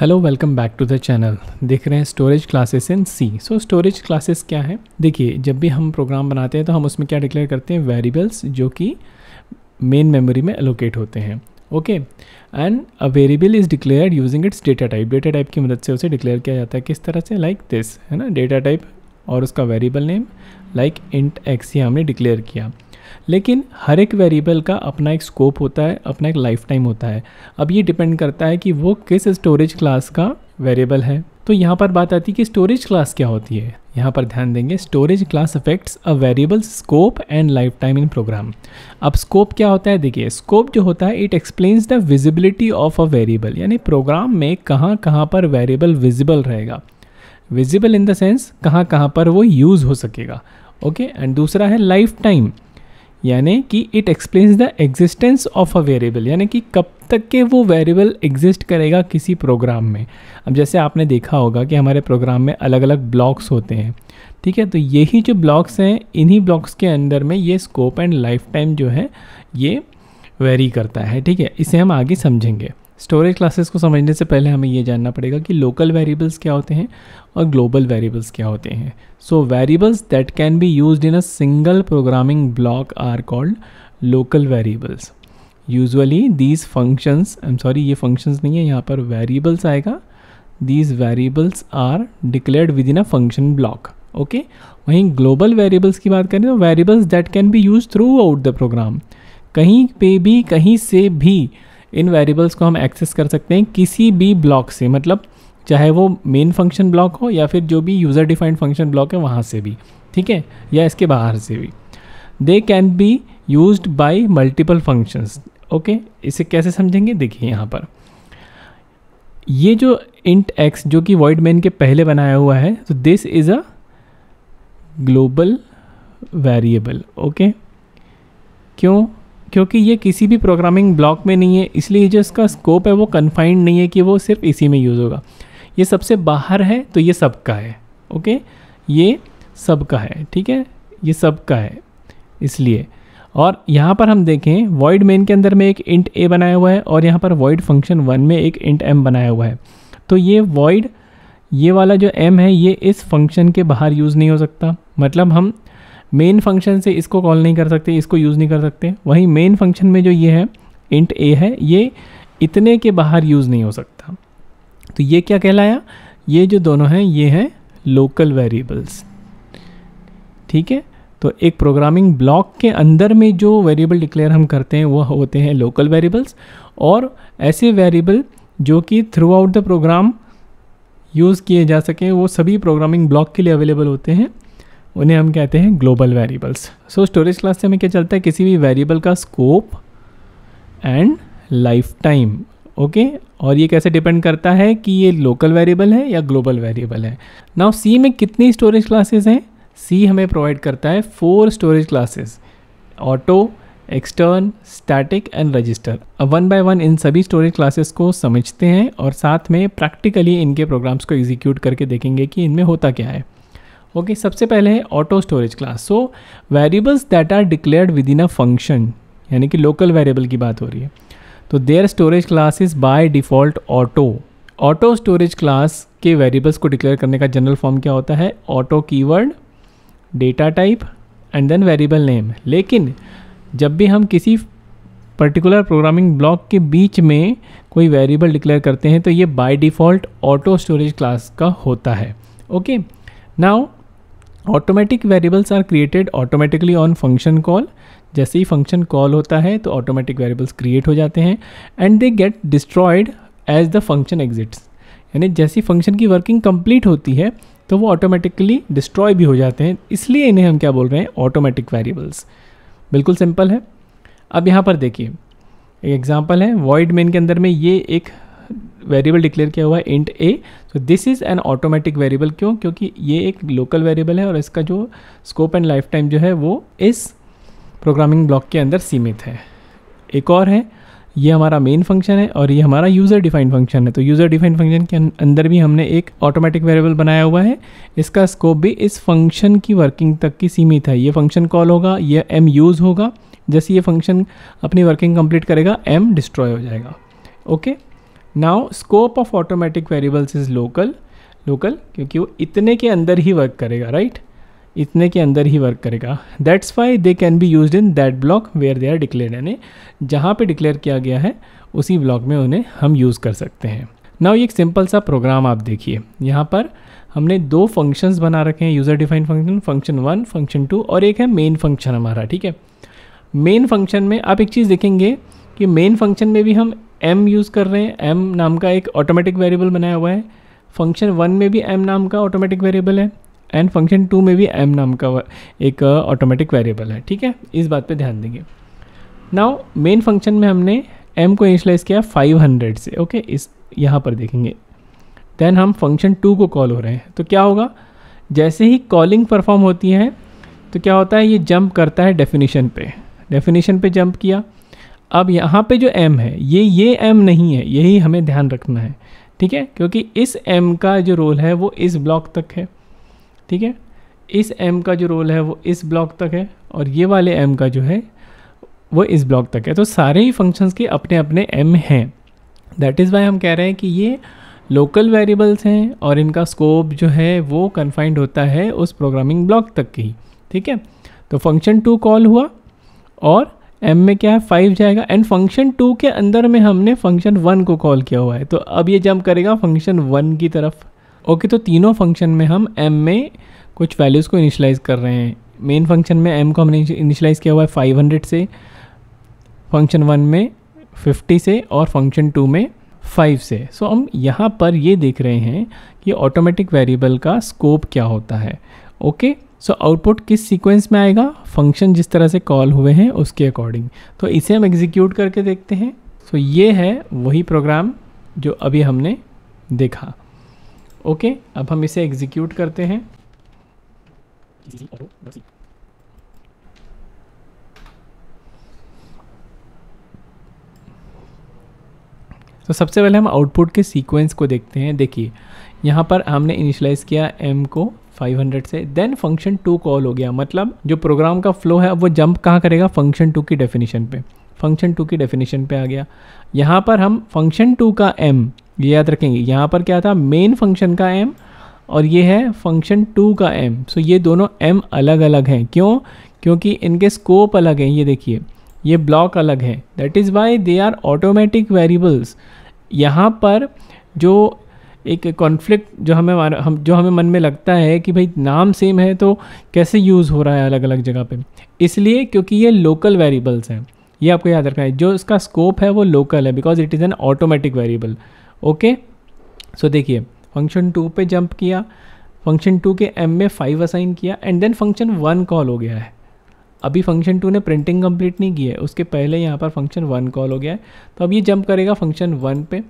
Hello welcome back to the channel देख रहे हैं storage classes in C so storage classes क्या है देखिए जब भी हम प्रोग्राम बनाते हैं तो हम उसमें क्या डिक्लेयर करते हैं वेरिएबल्स जो कि मेन मेमोरी में एलोकेट होते हैं okay and a variable is declared using its data type data type की मदद से उसे डिक्लेयर किया जाता है किस तरह से लाइक like दिस है ना डेटा टाइप और उसका variable name like int x ही हमने डिक्लेयर किया लेकिन हर एक वेरिएबल का अपना एक स्कोप होता है अपना एक लाइफ टाइम होता है अब ये डिपेंड करता है कि वो किस स्टोरेज क्लास का वेरिएबल है तो यहाँ पर बात आती है कि स्टोरेज क्लास क्या होती है यहाँ पर ध्यान देंगे storage class affects a variable scope and lifetime in program अब स्कोप क्या होता है देखिए स्कोप जो होता है it explains the visibility of a variable यानी प्रोग्राम में कहाँ कहाँ पर वेरिएबल विजिबल रहेगा विजिबल इन द सेंस कहाँ कहाँ पर वो यूज़ हो सकेगा ओके एंड दूसरा है लाइफ टाइम यानी कि it explains the existence of a variable यानी कि कब तक के वो वेरिएबल एग्जिस्ट करेगा किसी प्रोग्राम में अब जैसे आपने देखा होगा कि हमारे प्रोग्राम में अलग अलग ब्लॉक्स होते हैं ठीक है तो यही जो ब्लॉक्स हैं इन्हीं ब्लॉक्स के अंदर में ये स्कोप एंड लाइफ टाइम जो है ये वेरी करता है ठीक है इसे हम आगे समझेंगे स्टोरेज क्लासेस को समझने से पहले हमें ये जानना पड़ेगा कि लोकल वेरिएबल्स क्या होते हैं और ग्लोबल वेरिएबल्स क्या होते हैं so variables that can be use in a single programming block are called local variables usually these functions I am sorry ये फंक्शंस नहीं है यहाँ पर वेरिएबल्स आएगा these variables are declared within a function block okay वहीं global variables की बात करें तो variables that can be use throughout the program कहीं पे भी कहीं से भी इन वेरिएबल्स को हम एक्सेस कर सकते हैं किसी भी ब्लॉक से मतलब चाहे वो मेन फंक्शन ब्लॉक हो या फिर जो भी यूज़र डिफाइंड फंक्शन ब्लॉक है वहाँ से भी ठीक है या इसके बाहर से भी they can be use by multiple functions okay इसे कैसे समझेंगे देखिए यहाँ पर ये जो इंट एक्स जो कि वॉइड मेन के पहले बनाया हुआ है तो this is a global variable okay क्यों क्योंकि ये किसी भी प्रोग्रामिंग ब्लॉक में नहीं है इसलिए जो इसका स्कोप है वो कन्फाइंड नहीं है कि वो सिर्फ इसी में यूज़ होगा ये सबसे बाहर है तो ये सबका है ओके ये सबका है ठीक है ये सबका है इसलिए और यहाँ पर हम देखें वॉइड मेन के अंदर में एक इंट ए बनाया हुआ है और यहाँ पर वॉइड फंक्शन वन में एक इंट एम बनाया हुआ है तो ये वॉइड ये वाला जो एम है ये इस फंक्शन के बाहर यूज़ नहीं हो सकता मतलब हम मेन फंक्शन से इसको कॉल नहीं कर सकते इसको यूज़ नहीं कर सकते वहीं मेन फंक्शन में जो ये है इंट ए है ये इतने के बाहर यूज़ नहीं हो सकता तो ये क्या कहलाया ये जो दोनों हैं ये हैं लोकल वेरिएबल्स ठीक है तो एक प्रोग्रामिंग ब्लॉक के अंदर में जो वेरिएबल डिक्लेयर हम करते हैं वो होते हैं लोकल वेरिएबल्स और ऐसे वेरिएबल जो कि throughout the program use किए जा सकें वो सभी प्रोग्रामिंग ब्लॉक के लिए अवेलेबल होते हैं उन्हें हम कहते हैं global variables so storage class से हमें क्या चलता है किसी भी वेरिएबल का scope and lifetime okay और ये कैसे डिपेंड करता है कि ये लोकल वेरिएबल है या ग्लोबल वेरिएबल है नाउ सी में कितनी स्टोरेज क्लासेस हैं सी हमें प्रोवाइड करता है four storage classes auto extern static and register अब वन बाय वन इन सभी स्टोरेज क्लासेस को समझते हैं और साथ में प्रैक्टिकली इनके प्रोग्राम्स को एग्जीक्यूट करके देखेंगे कि इनमें होता क्या है ओके सबसे पहले है auto storage class so variables that are declared within a function यानी कि लोकल वेरिएबल की बात हो रही है तो their storage class is by default auto auto storage class के वेरिएबल्स को डिक्लेयर करने का जनरल फॉर्म क्या होता है auto keyword data type and then variable name लेकिन जब भी हम किसी पर्टिकुलर प्रोग्रामिंग ब्लॉक के बीच में कोई वेरिएबल डिक्लेयर करते हैं तो ये by default auto storage class का होता है okay now automatic variables are created automatically on function call जैसे ही फंक्शन कॉल होता है तो ऑटोमेटिक वेरिएबल्स क्रिएट हो जाते हैं and they get destroyed as the function exits यानी जैसी फंक्शन की वर्किंग कंप्लीट होती है तो वो ऑटोमेटिकली डिस्ट्रॉय भी हो जाते हैं इसलिए इन्हें हम क्या बोल रहे हैं ऑटोमेटिक वेरिएबल्स बिल्कुल सिंपल है अब यहाँ पर देखिए एक एग्जाम्पल है वॉइड मेन के अंदर में ये एक वेरिएबल डिक्लेयर किया हुआ है इंट ए तो this is an automatic variable क्यों क्योंकि ये एक लोकल वेरिएबल है और इसका जो स्कोप एंड लाइफ टाइम जो है वो इस प्रोग्रामिंग ब्लॉक के अंदर सीमित है एक और है ये हमारा मेन फंक्शन है और ये हमारा यूज़र डिफाइंड फंक्शन है तो यूज़र डिफाइंड फंक्शन के अंदर भी हमने एक ऑटोमेटिक वेरिएबल बनाया हुआ है इसका स्कोप भी इस फंक्शन की वर्किंग तक की सीमित है ये फंक्शन कॉल होगा ये एम यूज़ होगा जैसे ये फंक्शन अपनी वर्किंग कंप्लीट करेगा एम डिस्ट्रॉय हो जाएगा okay okay? Now scope of automatic variables is local local क्योंकि वो इतने के अंदर ही वर्क करेगा राइट right? इतने के अंदर ही वर्क करेगा that's why they can be use in that block where they are declare यानी जहाँ पे डिक्लेयर किया गया है उसी ब्लॉक में उन्हें हम यूज़ कर सकते हैं नाउ ये एक सिंपल सा प्रोग्राम आप देखिए यहाँ पर हमने दो फंक्शंस बना रखे हैं user defined function function one function two और एक है मेन फंक्शन हमारा ठीक है मेन फंक्शन में आप एक चीज़ देखेंगे कि मेन फंक्शन में भी हम एम यूज़ कर रहे हैं एम नाम का एक ऑटोमेटिक वेरिएबल बनाया हुआ है फंक्शन वन में भी एम नाम का ऑटोमेटिक वेरिएबल है एंड फंक्शन टू में भी एम नाम का एक ऑटोमेटिक uh, वेरिएबल है ठीक है इस बात पे ध्यान देंगे नाउ मेन फंक्शन में हमने एम को इनिशलाइज किया 500 से ओके okay? इस यहाँ पर देखेंगे देन हम फंक्शन टू को कॉल हो रहे हैं तो क्या होगा जैसे ही कॉलिंग परफॉर्म होती है तो क्या होता है ये जंप करता है डेफिनेशन पे डेफिनेशन पे जंप किया अब यहाँ पे जो एम है ये ये एम नहीं है यही हमें ध्यान रखना है ठीक है क्योंकि इस एम का जो रोल है वो इस ब्लॉक तक है ठीक है इस एम का जो रोल है वो इस ब्लॉक तक है और ये वाले एम का जो है वो इस ब्लॉक तक है तो सारे ही फंक्शंस के अपने अपने एम हैं दैट इज़ वाई हम कह रहे हैं कि ये लोकल वेरिएबल्स हैं और इनका स्कोप जो है वो कन्फाइंड होता है उस प्रोग्रामिंग ब्लॉक तक की ठीक है तो फंक्शन टू कॉल हुआ और एम में क्या है फाइव जाएगा एंड फंक्शन टू के अंदर में हमने फंक्शन वन को कॉल किया हुआ है तो अब ये जंप करेगा फंक्शन वन की तरफ ओके okay, तो तीनों फंक्शन में हम एम में कुछ वैल्यूज़ को इनिशलाइज कर रहे हैं मेन फंक्शन में एम को हमने इनिशलाइज किया हुआ है फाइव से फंक्शन वन में फिफ्टी से और फंक्शन टू में फाइव से सो so, हम यहाँ पर ये देख रहे हैं कि ऑटोमेटिक वेरिएबल का स्कोप क्या होता है ओके okay? सो आउटपुट किस सीक्वेंस में आएगा फंक्शन जिस तरह से कॉल हुए हैं उसके अकॉर्डिंग तो इसे हम एग्जीक्यूट करके देखते हैं सो so, ये है वही प्रोग्राम जो अभी हमने देखा ओके okay, अब हम इसे एग्जीक्यूट करते हैं तो सबसे पहले हम आउटपुट के सीक्वेंस को देखते हैं देखिए यहाँ पर हमने इनिशलाइज़ किया m को 500 से देन फंक्शन टू कॉल हो गया मतलब जो प्रोग्राम का फ्लो है अब वो जंप कहाँ करेगा फंक्शन टू की डेफिनेशन पे फंक्शन टू की डेफिनेशन पे आ गया यहाँ पर हम फंक्शन टू का एम ये याद रखेंगे यहाँ पर क्या था मेन फंक्शन का एम और ये है फंक्शन टू का एम सो ये दोनों एम अलग अलग हैं क्यों क्योंकि इनके स्कोप अलग हैं ये देखिए ये ब्लॉक अलग है that is why they are automatic variables यहाँ पर जो एक कॉन्फ्लिक्ट जो हमें हम जो हमें मन में लगता है कि भाई नाम सेम है तो कैसे यूज़ हो रहा है अलग अलग जगह पे इसलिए क्योंकि ये लोकल वेरिएबल्स हैं ये आपको याद रखना है जो इसका स्कोप है वो लोकल है because it is an automatic variable okay so देखिए फंक्शन टू पे जंप किया फंक्शन टू के एम में फाइव असाइन किया and then function one call हो गया है अभी फंक्शन टू ने प्रिंटिंग कंप्लीट नहीं की है उसके पहले यहाँ पर फंक्शन वन कॉल हो गया है तो अब ये जंप करेगा फंक्शन वन पे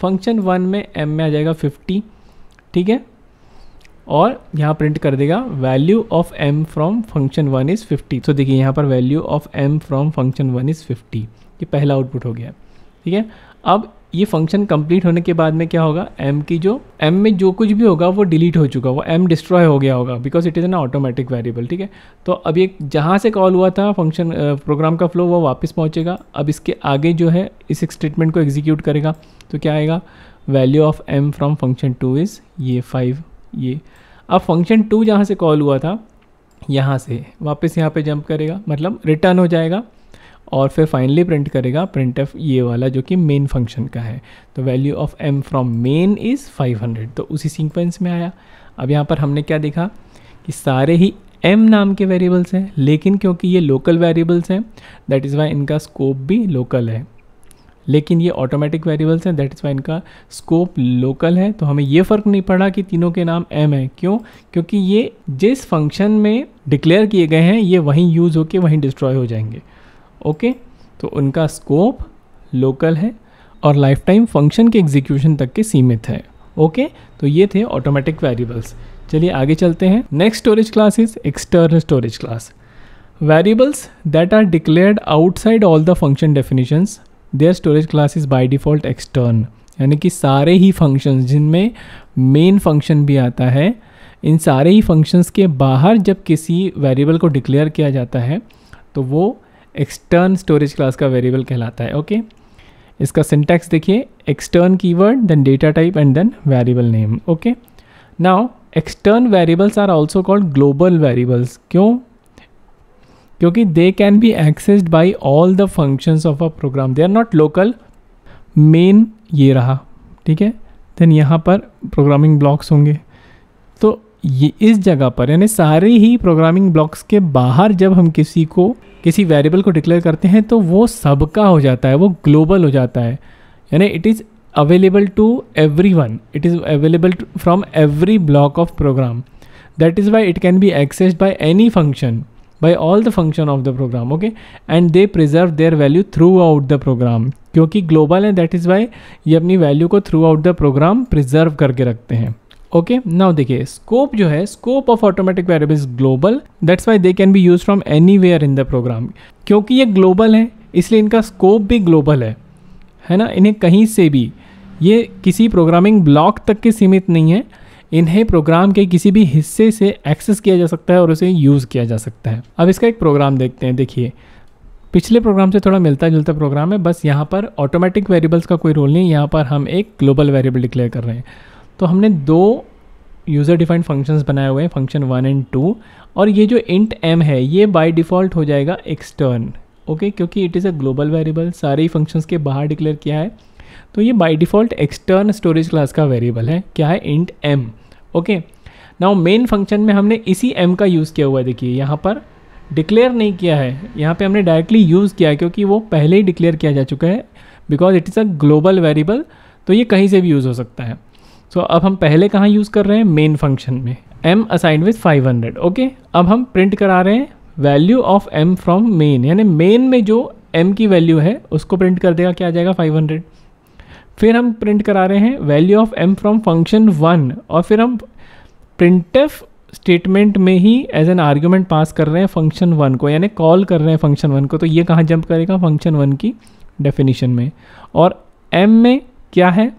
फंक्शन वन में एम में आ जाएगा फिफ्टी ठीक है और यहाँ प्रिंट कर देगा value of m from function one is fifty तो देखिए यहाँ पर value of m from function one is fifty ये पहला आउटपुट हो गया ठीक है अब ये फंक्शन कंप्लीट होने के बाद में क्या होगा एम की जो एम में जो कुछ भी होगा वो डिलीट हो चुका वो एम डिस्ट्रॉय हो गया होगा because it is an automatic variable ठीक है तो अब ये जहाँ से कॉल हुआ था फंक्शन प्रोग्राम का फ्लो वो वापस पहुँचेगा अब इसके आगे जो है इस स्टेटमेंट को एग्जीक्यूट करेगा तो क्या आएगा value of m from function two is ये फाइव ये अब फंक्शन टू जहाँ से कॉल हुआ था यहाँ से वापस यहाँ पर जंप करेगा मतलब रिटर्न हो जाएगा और फिर फाइनली प्रिंट करेगा प्रिंट एफ ये वाला जो कि मेन फंक्शन का है तो value of m from main is 500 तो उसी सीक्वेंस में आया अब यहाँ पर हमने क्या देखा कि सारे ही एम नाम के वेरिएबल्स हैं लेकिन क्योंकि ये लोकल वेरिएबल्स हैं दैट इज़ वाई इनका स्कोप भी लोकल है लेकिन ये ऑटोमेटिक वेरिएबल्स हैं दैट इज़ वाई इनका स्कोप लोकल है तो हमें ये फ़र्क नहीं पड़ा कि तीनों के नाम एम है क्यों क्योंकि ये जिस फंक्शन में डिक्लेयर किए गए हैं ये वहीं यूज़ होकर वहीं डिस्ट्रॉय हो जाएंगे ओके तो उनका स्कोप लोकल है और लाइफ टाइम फंक्शन के एग्जीक्यूशन तक के सीमित है ओके तो ये थे ऑटोमेटिक वेरिएबल्स चलिए आगे चलते हैं next storage class is external storage class variables that are declared outside all the function definitions their storage class is by default extern यानी कि सारे ही फंक्शंस जिनमें मेन फंक्शन भी आता है इन सारे ही फंक्शंस के बाहर जब किसी वेरिएबल को डिक्लेयर किया जाता है तो वो एक्सटर्न स्टोरेज क्लास का वेरिएबल कहलाता है ओके इसका सिंटैक्स देखिए extern keyword then data type and then variable name okay now extern variables are also called global variables क्यों क्योंकि they can be accessed by all the functions of a program they are not local main ये रहा ठीक है then यहाँ पर programming blocks होंगे तो ये इस जगह पर यानी सारे ही प्रोग्रामिंग ब्लॉक्स के बाहर जब हम किसी को किसी वेरिएबल को डिक्लेयर करते हैं तो वो सब का हो जाता है वो ग्लोबल हो जाता है यानी it is available to every one it is available from every block of program that is why it can be accessed by any function by all the function of the program okay and they preserve their value throughout the program क्योंकि global है that is why ये अपनी वैल्यू को throughout the program preserve करके रखते हैं okay now देखिए स्कोप जो है scope of automatic variable is global that's why they can be use from any in the program क्योंकि ये ग्लोबल है इसलिए इनका स्कोप भी ग्लोबल है है ना इन्हें कहीं से भी ये किसी प्रोग्रामिंग ब्लॉक तक के सीमित नहीं है इन्हें प्रोग्राम के किसी भी हिस्से से एक्सेस किया जा सकता है और उसे यूज़ किया जा सकता है अब इसका एक प्रोग्राम देखते हैं देखिए पिछले प्रोग्राम से थोड़ा मिलता जुलता प्रोग्राम है बस यहाँ पर ऑटोमेटिक वेरिएबल्स का कोई रोल नहीं यहाँ पर हम एक ग्लोबल वेरिएबल डिक्लेयर कर रहे हैं तो हमने दो यूज़र डिफाइंड फंक्शंस बनाए हुए हैं फंक्शन वन एंड टू और ये जो इंट एम है ये बाय डिफ़ॉल्ट हो जाएगा एक्सटर्न ओके क्योंकि it is a global variable सारे ही फंक्शंस के बाहर डिक्लेयर किया है तो ये by default extern storage class का वेरिएबल है क्या है int m okay now main function में हमने इसी एम का यूज़ किया हुआ है देखिए यहाँ पर डिक्लेयर नहीं किया है यहाँ पर हमने डायरेक्टली यूज़ किया है क्योंकि वो पहले ही डिक्लेयर किया जा चुका है because it is a global variable तो ये कहीं से भी यूज़ हो सकता है सो so, अब हम पहले कहाँ यूज़ कर रहे हैं मेन फंक्शन में एम असाइन विथ 500 ओके अब हम प्रिंट करा रहे हैं value of m from main यानी मेन में जो एम की वैल्यू है उसको प्रिंट कर देगा क्या आ जाएगा 500 फिर हम प्रिंट करा रहे हैं value of m from function one और फिर हम प्रिंट स्टेटमेंट में ही एज एन आर्ग्यूमेंट पास कर रहे हैं फंक्शन वन को यानी कॉल कर रहे हैं फंक्शन वन को तो ये कहाँ जंप करेगा फंक्शन वन की डेफिनेशन में और एम में क्या है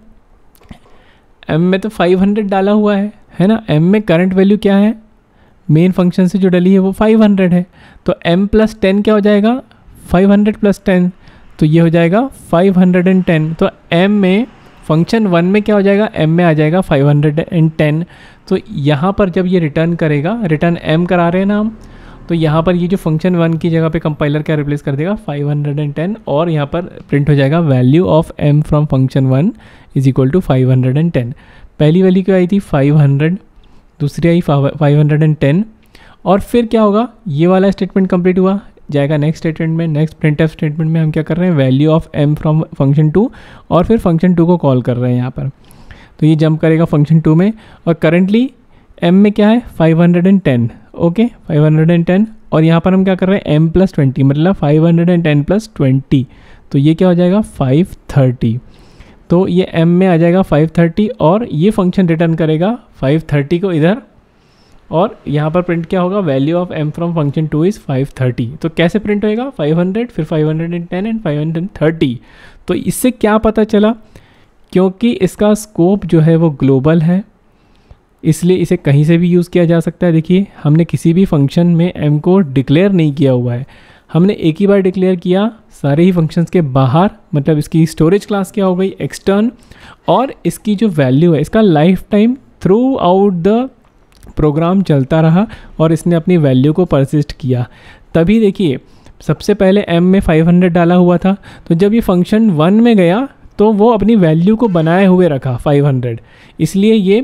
एम में तो 500 डाला हुआ है है ना एम में करंट वैल्यू क्या है मेन फंक्शन से जो डली है वो 500 है तो एम प्लस टेन क्या हो जाएगा 500 प्लस टेन तो ये हो जाएगा 510 तो एम में फंक्शन वन में क्या हो जाएगा एम में आ जाएगा 510 तो यहाँ पर जब ये रिटर्न करेगा रिटर्न एम करा रहे हैं ना हम तो यहाँ पर ये जो फंक्शन वन की जगह पे कंपाइलर क्या रिप्लेस कर देगा 510 और यहाँ पर प्रिंट हो जाएगा value of m from function one is equal to five hundred and ten पहली वाली क्यों आई थी फाइव हंड्रेड दूसरी आई फाइव हंड्रेड एंड टेन और फिर क्या होगा ये वाला स्टेटमेंट कंप्लीट हुआ जाएगा नेक्स्ट स्टेटमेंट में नेक्स्ट प्रिंट एफ स्टेटमेंट में हम क्या कर रहे हैं value of m from function two और फिर फंक्शन टू को कॉल कर रहे हैं यहाँ पर तो ये जंप करेगा फंक्शन टू में और करेंटली एम में क्या है five hundred and ten okay five hundred and ten और यहाँ पर हम क्या कर रहे हैं एम प्लस ट्वेंटी मतलब five hundred and ten plus twenty तो ये क्या हो जाएगा फाइव थर्टी तो ये m में आ जाएगा 530 और ये फंक्शन रिटर्न करेगा 530 को इधर और यहाँ पर प्रिंट क्या होगा value of m from function two is 530 तो कैसे प्रिंट होएगा 500 फिर 510 एंड 530 तो इससे क्या पता चला क्योंकि इसका स्कोप जो है वो ग्लोबल है इसलिए इसे कहीं से भी यूज़ किया जा सकता है देखिए हमने किसी भी फंक्शन में m को डिक्लेयर नहीं किया हुआ है हमने एक ही बार डिक्लेयर किया सारे ही फंक्शंस के बाहर मतलब इसकी स्टोरेज क्लास क्या हो गई एक्सटर्न और इसकी जो वैल्यू है इसका life lifetime throughout the program चलता रहा और इसने अपनी वैल्यू को परसिस्ट किया तभी देखिए सबसे पहले एम में 500 डाला हुआ था तो जब ये फंक्शन वन में गया तो वो अपनी वैल्यू को बनाए हुए रखा 500 इसलिए ये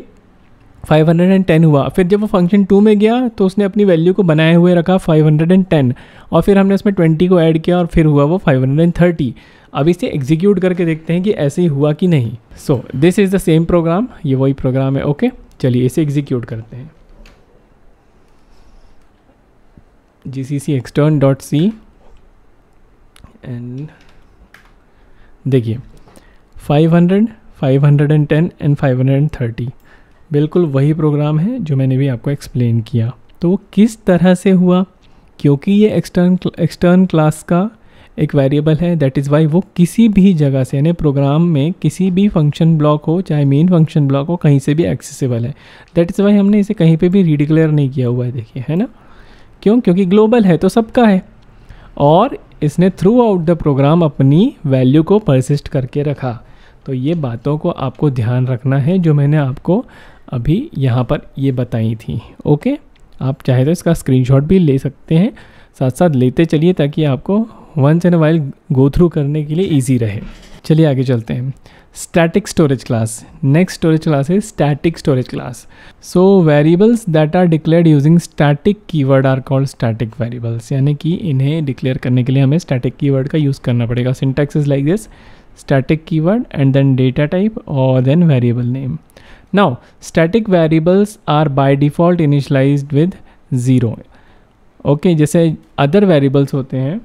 510 हुआ फिर जब वो फंक्शन टू में गया तो उसने अपनी वैल्यू को बनाए हुए रखा 510 और फिर हमने उसमें 20 को ऐड किया और फिर हुआ वो 530 अब इसे एग्जीक्यूट करके देखते हैं कि ऐसे ही हुआ कि नहीं so this is the same program ये वही प्रोग्राम है ओके चलिए इसे एग्जीक्यूट करते हैं G C C extern dot C and देखिए 500 510 एंड 530 बिल्कुल वही प्रोग्राम है जो मैंने भी आपको एक्सप्लेन किया तो वो किस तरह से हुआ क्योंकि ये एक्सटर्न एक्सटर्न क्लास का एक वेरिएबल है दैट इज़ वाई वो किसी भी जगह से यानी प्रोग्राम में किसी भी फंक्शन ब्लॉक हो चाहे मेन फंक्शन ब्लॉक हो कहीं से भी एक्सेसिबल है दैट इज़ वाई हमने इसे कहीं पे भी रिडिक्लेयर नहीं किया हुआ है देखिए है ना क्यों क्योंकि ग्लोबल है तो सबका है और इसने थ्रू आउट द प्रोग्राम अपनी वैल्यू को परसिस्ट करके रखा तो ये बातों को आपको ध्यान रखना है जो मैंने आपको अभी यहाँ पर ये बताई थी ओके आप चाहे तो इसका स्क्रीनशॉट भी ले सकते हैं साथ साथ लेते चलिए ताकि आपको once and while go through करने के लिए ईजी रहे चलिए आगे चलते हैं static storage class next storage class है static storage class so variables that are declared using static keyword are called static variables यानी कि इन्हें डिक्लेयर करने के लिए हमें स्टैटिक कीवर्ड का यूज़ करना पड़ेगा syntax is like this static keyword and then data type और then variable name Now static variables are by default initialized with zero okay okay, जैसे अदर variables होते हैं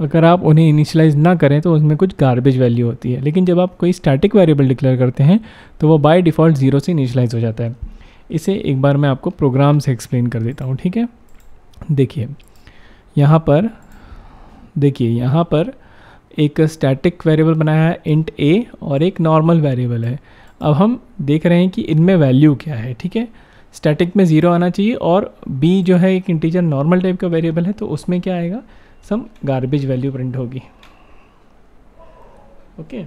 अगर आप उन्हें इनिशलाइज ना करें तो उसमें कुछ गार्बेज वैल्यू होती है लेकिन जब आप कोई स्टैटिक वेरिएबल डिक्लेयर करते हैं तो वो बाय डिफ़ॉल्ट ज़ीरो से इनिशलाइज हो जाता है इसे एक बार मैं आपको प्रोग्राम से एक्सप्लेन कर देता हूँ ठीक है देखिए यहाँ पर देखिए यहाँ पर एक स्टैटिक वेरिएबल बनाया है इंट ए और एक नॉर्मल वेरिएबल है अब हम देख रहे हैं कि इनमें वैल्यू क्या है ठीक है स्टैटिक में ज़ीरो आना चाहिए और बी जो है एक इंटीजर नॉर्मल टाइप का वेरिएबल है तो उसमें क्या आएगा सम गार्बेज वैल्यू प्रिंट होगी ओके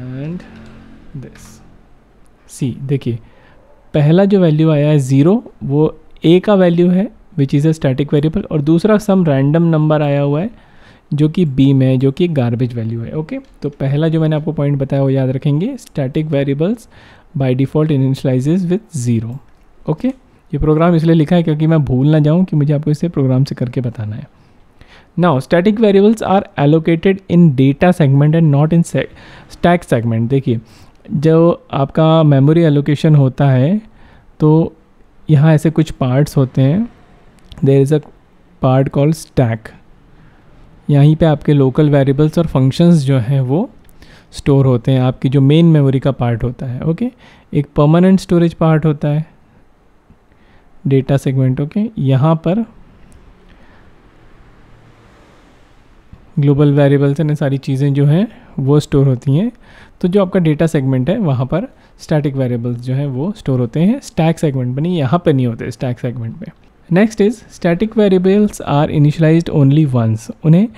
एंड दिस सी देखिए पहला जो वैल्यू आया है ज़ीरो वो ए का वैल्यू है which is a static variable और दूसरा सम रैंडम नंबर आया हुआ है जो कि बी में है जो कि गार्बेज वैल्यू है ओके तो पहला जो मैंने आपको पॉइंट बताया वो याद रखेंगे static variables by default initialises with zero okay ये प्रोग्राम इसलिए लिखा है क्योंकि मैं भूल ना जाऊँ कि मुझे आपको इसे प्रोग्राम से करके बताना है ना static variables are allocated in data segment and not in stack segment देखिए जो आपका मेमोरी एलोकेशन होता है तो यहाँ ऐसे कुछ पार्ट्स होते हैं there is a part call stack यहीं पे आपके लोकल वेरिएबल्स और फंक्शंस जो हैं वो स्टोर होते हैं आपकी जो मेन मेमोरी का पार्ट होता है ओके एक परमानेंट स्टोरेज पार्ट होता है डेटा सेगमेंट ओके यहाँ पर ग्लोबल वेरिएबल्स यानी सारी चीज़ें जो हैं वो स्टोर होती हैं तो जो आपका डेटा सेगमेंट है वहाँ पर स्टैटिक वेरिएबल्स जो हैं वो स्टोर होते हैं स्टैक सेगमेंट पर नहीं यहाँ पर नहीं होते स्टैक सेगमेंट में next is static variables are initialise only once उन्हें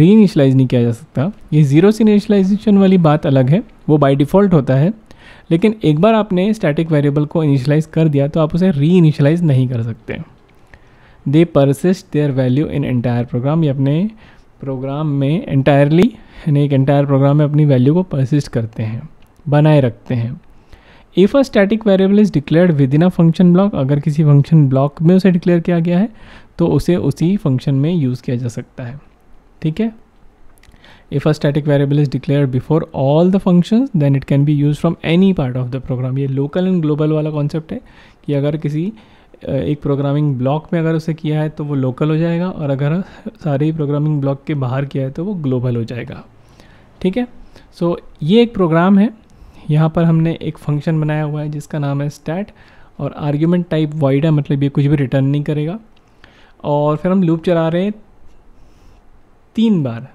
री इनिशलाइज नहीं किया जा सकता ये ज़ीरो से इनिशलाइजेशन वाली बात अलग है वो बाई डिफ़ॉल्ट होता है लेकिन एक बार आपने स्टैटिक वेरिएबल को इनिशलाइज कर दिया तो आप उसे री इनिशलाइज नहीं कर सकते they persist their value in entire program ये अपने प्रोग्राम में एंटायरली यानी एक एंटायर प्रोग्राम में अपनी वैल्यू को परसिस्ट करते हैं बनाए रखते हैं if a static variable is declared within a function block अगर किसी फंक्शन ब्लॉक में उसे डिक्लेयर किया गया है तो उसे उसी फंक्शन में यूज़ किया जा सकता है ठीक है if a static variable is declared before all the functions then it can be use from any part of the program ये लोकल एंड ग्लोबल वाला कॉन्सेप्ट है कि अगर किसी एक प्रोग्रामिंग ब्लॉक में अगर उसे किया है तो वो लोकल हो जाएगा और अगर सारे ही प्रोग्रामिंग ब्लॉक के बाहर किया है तो वो ग्लोबल हो जाएगा ठीक है सो so, ये एक प्रोग्राम है यहाँ पर हमने एक फंक्शन बनाया हुआ है जिसका नाम है स्टैट और आर्ग्यूमेंट टाइप वाइड है मतलब ये कुछ भी रिटर्न नहीं करेगा और फिर हम लूप चला रहे हैं तीन बार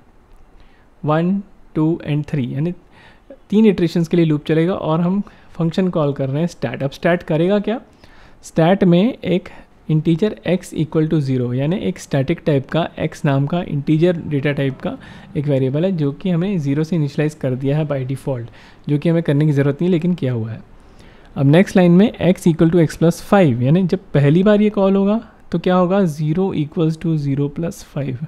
वन टू एंड थ्री यानी तीन इटरेशंस के लिए लूप चलेगा और हम फंक्शन कॉल कर रहे हैं स्टैट अब स्टैट करेगा क्या स्टैट में एक integer x equal to zero यानी एक स्टैटिक टाइप का x नाम का इंटीजर डेटा टाइप का एक वेरिएबल है जो कि हमें ज़ीरो से इनिशलाइज कर दिया है बाय डिफ़ॉल्ट जो कि हमें करने की ज़रूरत नहीं लेकिन किया हुआ है अब नेक्स्ट लाइन में x equal to x plus five यानी जब पहली बार ये कॉल होगा तो क्या होगा zero equal to zero plus five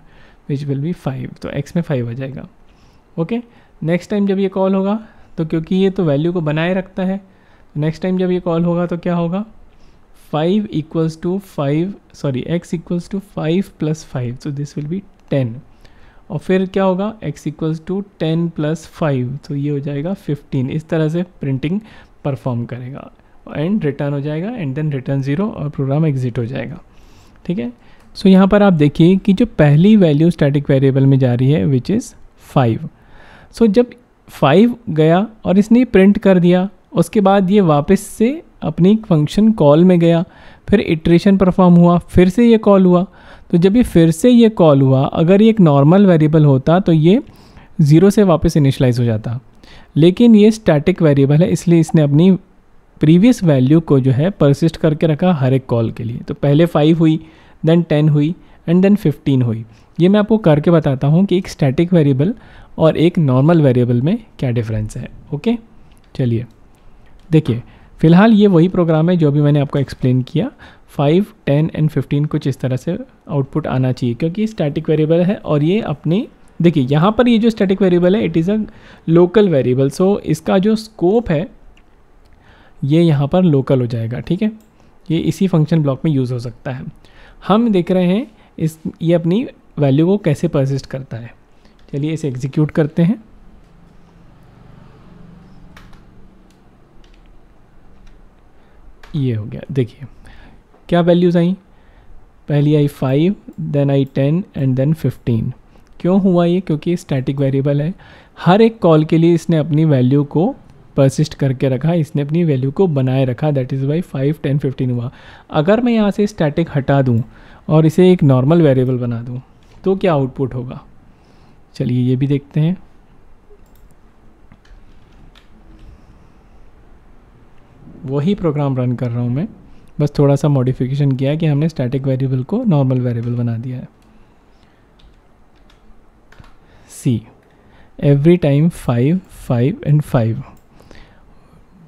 which will be five तो एक्स में फाइव आ जाएगा ओके नेक्स्ट टाइम जब ये कॉल होगा तो क्योंकि ये तो वैल्यू को बनाए रखता है नेक्स्ट टाइम जब ये कॉल होगा तो क्या होगा five equals to five sorry x equals to five plus five so this will be ten और फिर क्या होगा x equals to ten plus five तो ये हो जाएगा फिफ्टीन इस तरह से प्रिंटिंग परफॉर्म करेगा एंड रिटर्न हो जाएगा एंड देन रिटर्न ज़ीरो और प्रोग्राम एग्जिट हो जाएगा ठीक है सो यहाँ पर आप देखिए कि जो पहली वैल्यू स्टैटिक वेरिएबल में जा रही है विच इज़ फाइव सो जब फाइव गया और इसने प्रिंट कर दिया उसके बाद ये वापस से अपनी फंक्शन कॉल में गया फिर इटरेशन परफॉर्म हुआ फिर से ये कॉल हुआ तो जब ये फिर से ये कॉल हुआ अगर ये एक नॉर्मल वेरिएबल होता तो ये ज़ीरो से वापस इनिशलाइज हो जाता लेकिन ये स्टैटिक वेरिएबल है इसलिए इसने अपनी प्रीवियस वैल्यू को जो है परसिस्ट करके रखा हर एक कॉल के लिए तो पहले फाइव हुई देन टेन हुई एंड देन फिफ्टीन हुई ये मैं आपको करके बताता हूँ कि एक स्टैटिक वेरिएबल और एक नॉर्मल वेरिएबल में क्या डिफरेंस है ओके चलिए देखिए फिलहाल ये वही प्रोग्राम है जो अभी मैंने आपको एक्सप्लेन किया फाइव टेन एंड फिफ्टीन कुछ इस तरह से आउटपुट आना चाहिए क्योंकि स्टैटिक वेरिएबल है और ये अपने देखिए यहाँ पर ये जो स्टैटिक वेरिएबल है it is a local variable so इसका जो स्कोप है ये यहाँ पर लोकल हो जाएगा ठीक है ये इसी फंक्शन ब्लॉक में यूज़ हो सकता है हम देख रहे हैं इस ये अपनी वैल्यू को कैसे परसिस्ट करता है चलिए इसे एग्जीक्यूट करते हैं ये हो गया देखिए क्या वैल्यूज़ आई पहली आई फाइव देन आई टेन एंड देन फिफ्टीन क्यों हुआ ये क्योंकि स्टैटिक वेरिएबल है हर एक कॉल के लिए इसने अपनी वैल्यू को परसिस्ट करके रखा इसने अपनी वैल्यू को बनाए रखा that is why five ten fifteen हुआ अगर मैं यहाँ से स्टैटिक हटा दूँ और इसे एक नॉर्मल वेरिएबल बना दूँ तो क्या आउटपुट होगा चलिए ये भी देखते हैं वही प्रोग्राम रन कर रहा हूँ मैं बस थोड़ा सा मॉडिफिकेशन किया कि हमने स्टैटिक वेरिएबल को नॉर्मल वेरिएबल बना दिया है see every time five five and five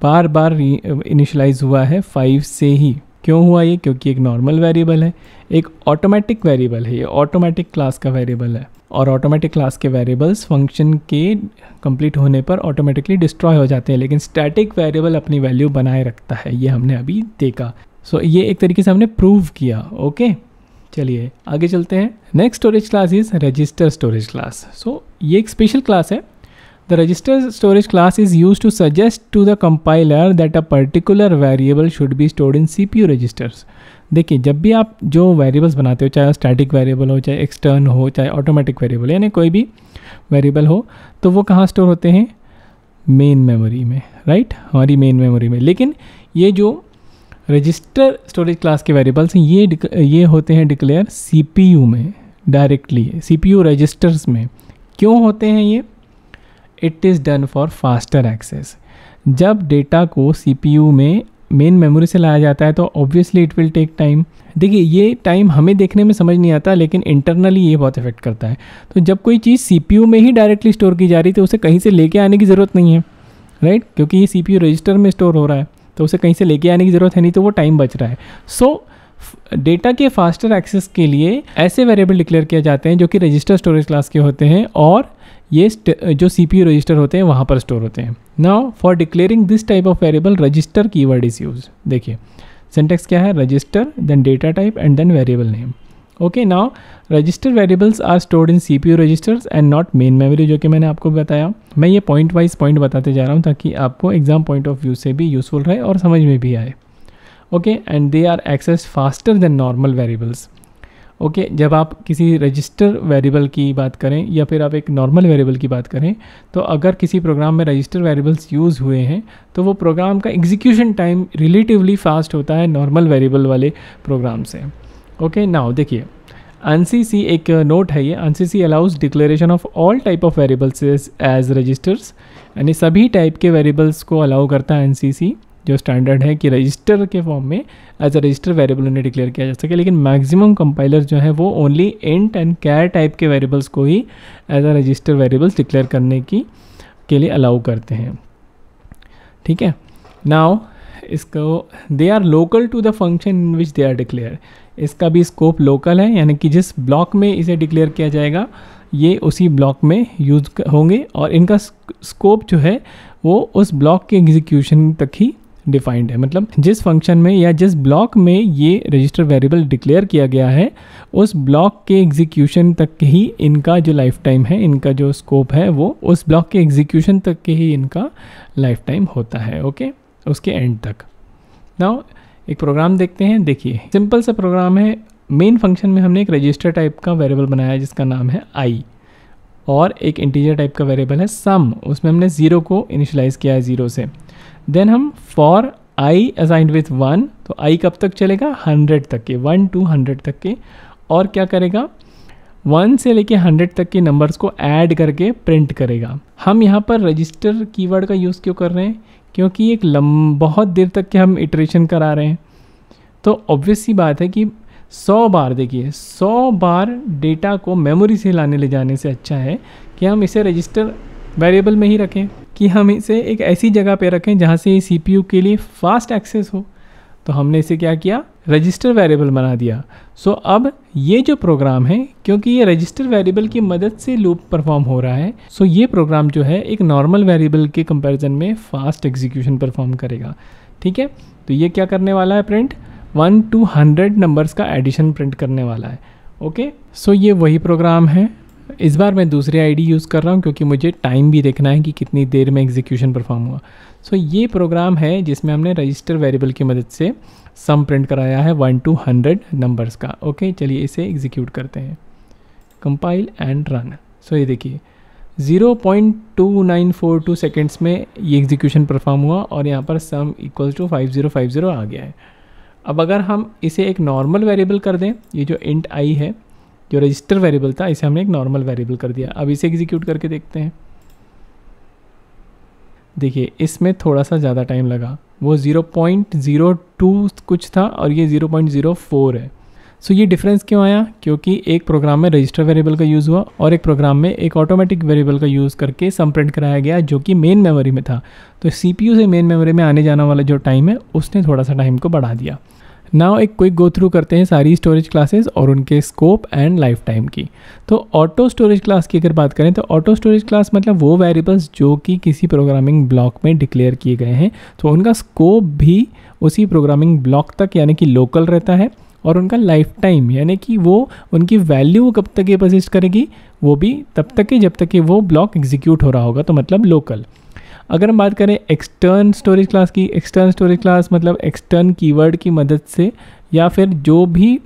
बार बार इनिशलाइज हुआ है फाइव से ही क्यों हुआ ये क्योंकि एक नॉर्मल वेरिएबल है एक ऑटोमेटिक वेरिएबल है ये ऑटोमेटिक क्लास का वेरिएबल है और ऑटोमेटिक क्लास के वेरिएबल्स फंक्शन के कंप्लीट होने पर ऑटोमेटिकली डिस्ट्रॉय हो जाते हैं लेकिन स्टैटिक वेरिएबल अपनी वैल्यू बनाए रखता है ये हमने अभी देखा सो so, ये एक तरीके से हमने प्रूव किया ओके चलिए आगे चलते हैं next storage class is register storage class so ये एक स्पेशल क्लास है storage class is use to suggest to the compiler that a particular variable should be stored in C P U registers देखिए जब भी आप जो variables बनाते हो चाहे स्टैटिक वेरिएबल हो चाहे एक्सटर्न हो चाहे ऑटोमेटिक वेरिएबल यानी कोई भी वेरिएबल हो तो वो कहाँ स्टोर होते हैं मेन मेमोरी में राइट हमारी मेन मेमोरी में लेकिन ये जो रजिस्टर स्टोरेज क्लास के वेरिएबल्स हैं ये ये होते हैं डिक्लेयर सी में डायरेक्टली सी पी रजिस्टर्स में क्यों होते हैं ये it is done for faster access जब डेटा को सी में मेन मेमोरी से लाया जाता है तो obviously it will take time देखिए ये टाइम हमें देखने में समझ नहीं आता लेकिन इंटरनली ये बहुत इफेक्ट करता है तो जब कोई चीज़ सी में ही डायरेक्टली स्टोर की जा रही थी तो उसे कहीं से लेके आने की ज़रूरत नहीं है राइट क्योंकि ये सी रजिस्टर में स्टोर हो रहा है तो उसे कहीं से लेके आने की ज़रूरत है नहीं तो वो टाइम बच रहा है सो so, डेटा के फास्टर एक्सेस के लिए ऐसे वेरिएबल डिक्लेयर किए जाते हैं जो कि रजिस्टर स्टोरेज क्लास के होते हैं और ये जो सी पी रजिस्टर होते हैं वहाँ पर स्टोर होते हैं now for declaring this type of variable register keyword is use देखिए सेंटेक्स क्या है register then data type and then variable name okay now register variables are stored in C P U registers and not main memory जो कि मैंने आपको बताया मैं ये पॉइंट वाइज पॉइंट बताते जा रहा हूँ ताकि आपको एग्जाम पॉइंट ऑफ व्यू से भी यूजफुल रहे और समझ में भी आए okay and they are access faster than normal variables okay okay, जब आप किसी रजिस्टर वेरिएबल की बात करें या फिर आप एक नॉर्मल वेरिएबल की बात करें तो अगर किसी प्रोग्राम में रजिस्टर वेरिएबल्स यूज़ हुए हैं तो वो प्रोग्राम का एग्जीक्यूशन टाइम रिलेटिवली फास्ट होता है नॉर्मल वेरिएबल वाले प्रोग्राम से ओके नाउ देखिए एन एक नोट है ये C allows declaration of all type of variables as registers यानी सभी टाइप के वेरिएबल्स को अलाउ करता है एन जो स्टैंडर्ड है कि रजिस्टर के फॉर्म में एज अ रजिस्टर वेरिएबल उन्हें डिक्लेयर किया जा सके लेकिन मैक्सिमम कंपाइलर जो है वो only int and char type के वेरिएबल्स को ही as a register variables declare करने की के लिए अलाउ करते हैं ठीक है नाउ इसको they are local to the function in which they are declare इसका भी स्कोप लोकल है यानी कि जिस ब्लॉक में इसे डिक्लेयर किया जाएगा ये उसी ब्लॉक में यूज होंगे और इनका स्कोप जो है वो उस ब्लॉक के एग्जीक्यूशन तक ही डिफाइंड है मतलब जिस फंक्शन में या जिस ब्लॉक में ये रजिस्टर वेरिएबल डिक्लेयर किया गया है उस ब्लॉक के एग्जीक्यूशन तक के ही इनका जो लाइफ टाइम है इनका जो स्कोप है वो उस ब्लॉक के एग्जीक्यूशन तक के ही इनका लाइफ टाइम होता है ओके उसके एंड तक नाउ एक प्रोग्राम देखते हैं देखिए सिंपल सा प्रोग्राम है मेन फंक्शन में हमने एक रजिस्टर टाइप का वेरिएबल बनाया है जिसका नाम है आई और एक इंटीजर टाइप का वेरिएबल है सम उसमें हमने ज़ीरो को इनिशलाइज़ किया है ज़ीरो से देन हम for i assigned with one तो आई कब तक चलेगा हंड्रेड तक के वन टू हंड्रेड तक के और क्या करेगा वन से लेके हंड्रेड तक के नंबर्स को ऐड करके प्रिंट करेगा हम यहाँ पर रजिस्टर कीवर्ड का यूज़ क्यों कर रहे हैं क्योंकि एक लम बहुत देर तक के हम इटरेशन करा रहे हैं तो ऑब्वियस सी बात है कि सौ बार देखिए सौ बार डेटा को मेमोरी से लाने ले जाने से अच्छा है कि हम इसे रजिस्टर वेरिएबल में ही रखें कि हम इसे एक ऐसी जगह पे रखें जहाँ से सी के लिए फास्ट एक्सेस हो तो हमने इसे क्या किया रजिस्टर वेरिएबल बना दिया सो so, अब ये जो प्रोग्राम है क्योंकि ये रजिस्टर वेरिएबल की मदद से लूप परफॉर्म हो रहा है सो so ये प्रोग्राम जो है एक नॉर्मल वेरिएबल के कंपैरिजन में फास्ट एग्जीक्यूशन परफॉर्म करेगा ठीक है तो ये क्या करने वाला है print one two hundred numbers का एडिशन प्रिंट करने वाला है ओके सो so ये वही प्रोग्राम है इस बार मैं दूसरे आईडी यूज़ कर रहा हूँ क्योंकि मुझे टाइम भी देखना है कि कितनी देर में एग्जीक्यूशन परफॉर्म हुआ सो so, ये प्रोग्राम है जिसमें हमने रजिस्टर वेरिएबल की मदद से सम प्रिंट कराया है वन टू हंड्रेड नंबर्स का ओके okay, चलिए इसे एग्जीक्यूट करते हैं कंपाइल एंड रन सो ये देखिए 0.2942 सेकेंड्स में ये एग्जीक्यूशन परफॉर्म हुआ और यहाँ पर सम इक्वल्स टू 5050 आ गया है अब अगर हम इसे एक नॉर्मल वेरिएबल कर दें ये जो इंट आई है जो रजिस्टर वेरिएबल था इसे हमने एक नॉर्मल वेरिएबल कर दिया अब इसे एग्जीक्यूट करके देखते हैं देखिए इसमें थोड़ा सा ज़्यादा टाइम लगा वो 0.02 कुछ था और ये 0.04 है सो so, ये डिफरेंस क्यों आया क्योंकि एक प्रोग्राम में रजिस्टर वेरिएबल का यूज़ हुआ और एक प्रोग्राम में एक ऑटोमेटिक वेरिएबल का यूज़ करके सम प्रिंट कराया गया जो कि मेन मेमोरी में था तो सी से मेन मेमोरी में आने जाने वाला जो टाइम है उसने थोड़ा सा टाइम को बढ़ा दिया नाउ एक क्विक गो थ्रू करते हैं सारी स्टोरेज क्लासेस और उनके स्कोप एंड लाइफ टाइम की तो ऑटो स्टोरेज क्लास की अगर बात करें तो ऑटो स्टोरेज क्लास मतलब वो वेरिएबल्स जो कि किसी प्रोग्रामिंग ब्लॉक में डिक्लेयर किए गए हैं तो उनका स्कोप भी उसी प्रोग्रामिंग ब्लॉक तक यानी कि लोकल रहता है और उनका लाइफ टाइम यानी कि वो उनकी वैल्यू कब तक ये परसिस्ट करेगी वो भी तब तक ही जब तक कि वो ब्लॉक एग्जीक्यूट हो रहा होगा तो मतलब लोकल अगर हम बात करें एक्सटर्न स्टोरेज क्लास की एक्सटर्न स्टोरेज क्लास मतलब एक्सटर्न कीवर्ड की मदद से या फिर जो भी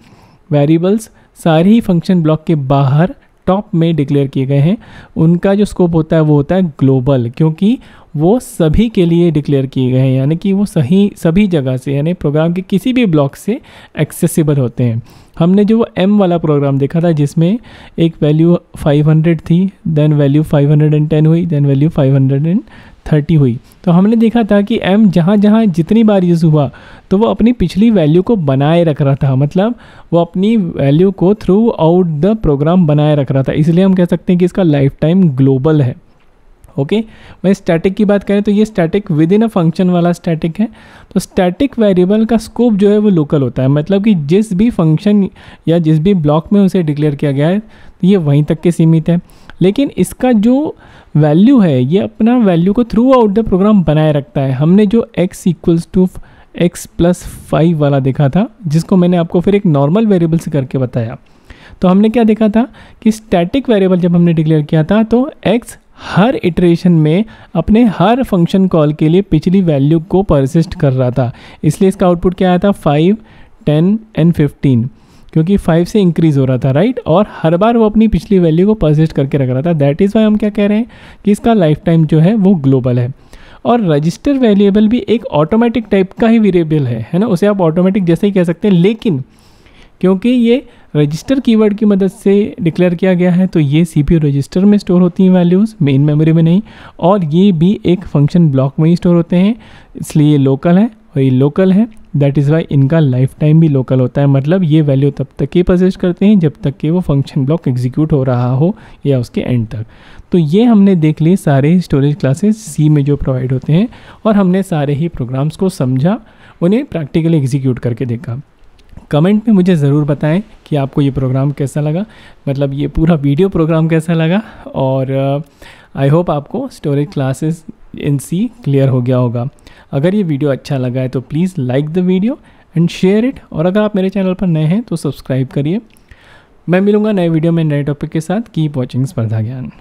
वेरिएबल्स सारे ही फंक्शन ब्लॉक के बाहर टॉप में डिक्लेयर किए गए हैं उनका जो स्कोप होता है वो होता है ग्लोबल क्योंकि वो सभी के लिए डिक्लेयर किए गए हैं यानी कि वो सही सभी जगह से यानी प्रोग्राम के किसी भी ब्लॉक से एक्सेसिबल होते हैं हमने जो एम वाला प्रोग्राम देखा था जिसमें एक वैल्यू 500 थी देन वैल्यू 510 हुई देन वैल्यू थर्टी हुई तो हमने देखा था कि एम जहाँ जहाँ जितनी बार यूज़ हुआ तो वो अपनी पिछली वैल्यू को बनाए रख रहा था मतलब वो अपनी वैल्यू को थ्रू आउट द प्रोग्राम बनाए रख रहा था इसलिए हम कह सकते हैं कि इसका लाइफ टाइम ग्लोबल है ओके okay? स्टैटिक की बात करें तो ये static within a function वाला स्टैटिक है तो स्टैटिक वेरिएबल का स्कोप जो है वो लोकल होता है मतलब कि जिस भी फंक्शन या जिस भी ब्लॉक में उसे डिक्लेयर किया गया है तो ये वहीं तक के सीमित है लेकिन इसका जो वैल्यू है ये अपना वैल्यू को थ्रू आउट द प्रोग्राम बनाए रखता है हमने जो x equals to x plus five वाला देखा था जिसको मैंने आपको फिर एक नॉर्मल वेरिएबल से करके बताया तो हमने क्या देखा था कि स्टैटिक वेरिएबल जब हमने डिक्लेयर किया था तो x हर इटरेशन में अपने हर फंक्शन कॉल के लिए पिछली वैल्यू को परसिस्ट कर रहा था इसलिए इसका आउटपुट क्या आया था फाइव टेन एंड फिफ्टीन क्योंकि फाइव से इंक्रीज़ हो रहा था राइट और हर बार वो अपनी पिछली वैल्यू को परसिस्ट करके रख रहा था दैट इज़ वाई हम क्या कह रहे हैं कि इसका लाइफ टाइम जो है वो ग्लोबल है और रजिस्टर वैल्यूएबल भी एक ऑटोमेटिक टाइप का ही वेरिएबल है है ना उसे आप ऑटोमेटिक जैसे ही कह सकते हैं लेकिन क्योंकि ये रजिस्टर कीवर्ड की मदद से डिक्लेयर किया गया है तो ये सीपीयू रजिस्टर में स्टोर होती हैं वैल्यूज़ मेन मेमोरी में नहीं और ये भी एक फंक्शन ब्लॉक में ही स्टोर होते हैं इसलिए ये लोकल है और ये लोकल है दैट इज़ वाई इनका लाइफ टाइम भी लोकल होता है मतलब ये वैल्यू तब तक ही पजेस्ट करते हैं जब तक कि वो फंक्शन ब्लॉक एग्जीक्यूट हो रहा हो या उसके एंड तक तो ये हमने देख लिए सारे स्टोरेज क्लासेस सी में जो प्रोवाइड होते हैं और हमने सारे ही प्रोग्राम्स को समझा उन्हें प्रैक्टिकली एग्जीक्यूट करके देखा कमेंट में मुझे ज़रूर बताएं कि आपको ये प्रोग्राम कैसा लगा मतलब ये पूरा वीडियो प्रोग्राम कैसा लगा और आई uh, होप आपको storage classes in C clear हो गया होगा अगर ये वीडियो अच्छा लगा है तो please like the video and share it और अगर आप मेरे चैनल पर नए हैं तो सब्सक्राइब करिए मैं मिलूंगा नए वीडियो में नए टॉपिक के साथ कीप वॉचिंग स्पर्धा ज्ञान